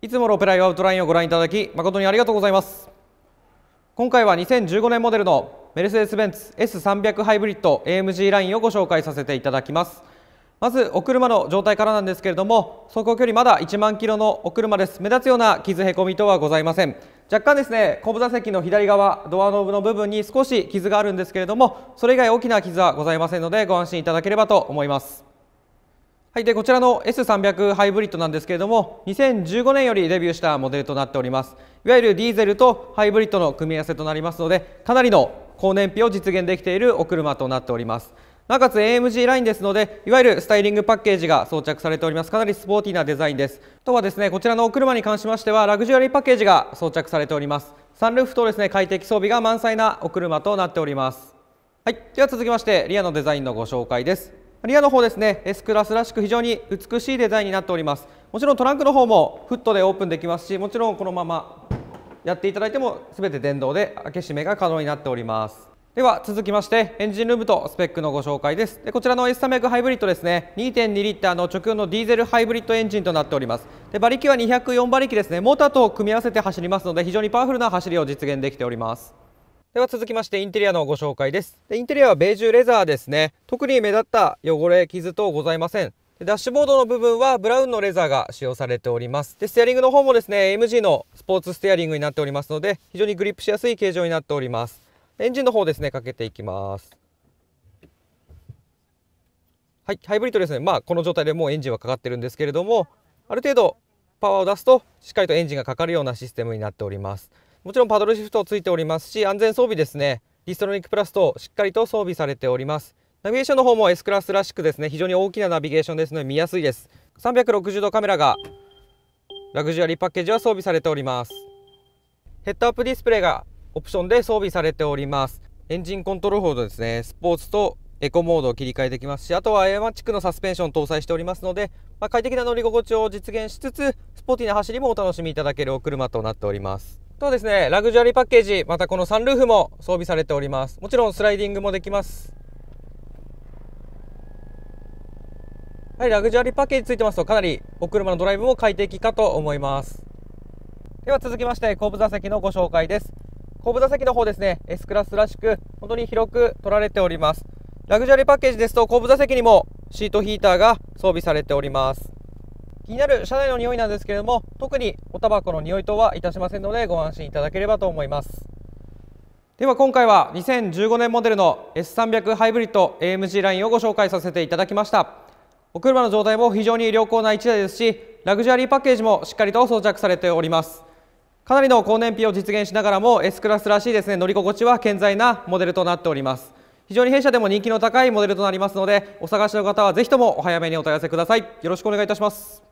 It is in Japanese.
いつものペライアウトラインをご覧いただき誠にありがとうございます今回は2015年モデルのメルセデス・ベンツ S300 ハイブリッド AMG ラインをご紹介させていただきますまずお車の状態からなんですけれども走行距離まだ1万キロのお車です目立つような傷へこみとはございません若干ですね後部座席の左側ドアノブの部分に少し傷があるんですけれどもそれ以外大きな傷はございませんのでご安心いただければと思いますはい、でこちらの S300 ハイブリッドなんですけれども2015年よりデビューしたモデルとなっておりますいわゆるディーゼルとハイブリッドの組み合わせとなりますのでかなりの高燃費を実現できているお車となっておりますなおかつ AMG ラインですのでいわゆるスタイリングパッケージが装着されておりますかなりスポーティーなデザインですとはですねこちらのお車に関しましてはラグジュアリーパッケージが装着されておりますサンルーフとですね快適装備が満載なお車となっておりますはいでは続きましてリアのデザインのご紹介ですリアの方ですね S クラスらしく非常に美しいデザインになっておりますもちろんトランクの方もフットでオープンできますしもちろんこのままやっていただいても全て電動で開け閉めが可能になっておりますでは続きましてエンジンルームとスペックのご紹介ですでこちらの S300 ハイブリッドですね2.2リッターの直用のディーゼルハイブリッドエンジンとなっておりますで馬力は204馬力ですねモーターと組み合わせて走りますので非常にパワフルな走りを実現できておりますでは続きましてインテリアのご紹介ですでインテリアはベージュレザーですね特に目立った汚れ傷等ございませんダッシュボードの部分はブラウンのレザーが使用されておりますでステアリングの方もですね MG のスポーツステアリングになっておりますので非常にグリップしやすい形状になっておりますエンジンの方ですねかけていきますはいハイブリッドですねまあこの状態でもうエンジンはかかってるんですけれどもある程度パワーを出すとしっかりとエンジンがかかるようなシステムになっておりますもちろんパドルシフトついておりますし安全装備ですねディストロニックプラスとしっかりと装備されておりますナビゲーションの方も S クラスらしくですね非常に大きなナビゲーションですので見やすいです360度カメラがラグジュアリーパッケージは装備されておりますヘッドアップディスプレイがオプションで装備されておりますエンジンコントロールほどですねスポーツとエコモードを切り替えできますしあとはエアマチックのサスペンション搭載しておりますので、まあ、快適な乗り心地を実現しつつスポーティーな走りもお楽しみいただけるお車となっておりますとですねラグジュアリーパッケージまたこのサンルーフも装備されておりますもちろんスライディングもできますはい、ラグジュアリーパッケージついてますとかなりお車のドライブも快適かと思いますでは続きまして後部座席のご紹介です後部座席の方ですね S クラスらしく本当に広く取られておりますラグジュアリーパッケージですと後部座席にもシートヒーターが装備されております気になる車内の匂いなんですけれども特におタバコの匂い等はいたしませんのでご安心いただければと思いますでは今回は2015年モデルの S300 ハイブリッド AMG ラインをご紹介させていただきましたお車の状態も非常に良好な1台ですしラグジュアリーパッケージもしっかりと装着されておりますかなりの高燃費を実現しながらも S クラスらしいですね乗り心地は健在なモデルとなっております非常に弊社でも人気の高いモデルとなりますのでお探しの方はぜひともお早めにお問い合わせくださいよろしくお願いいたします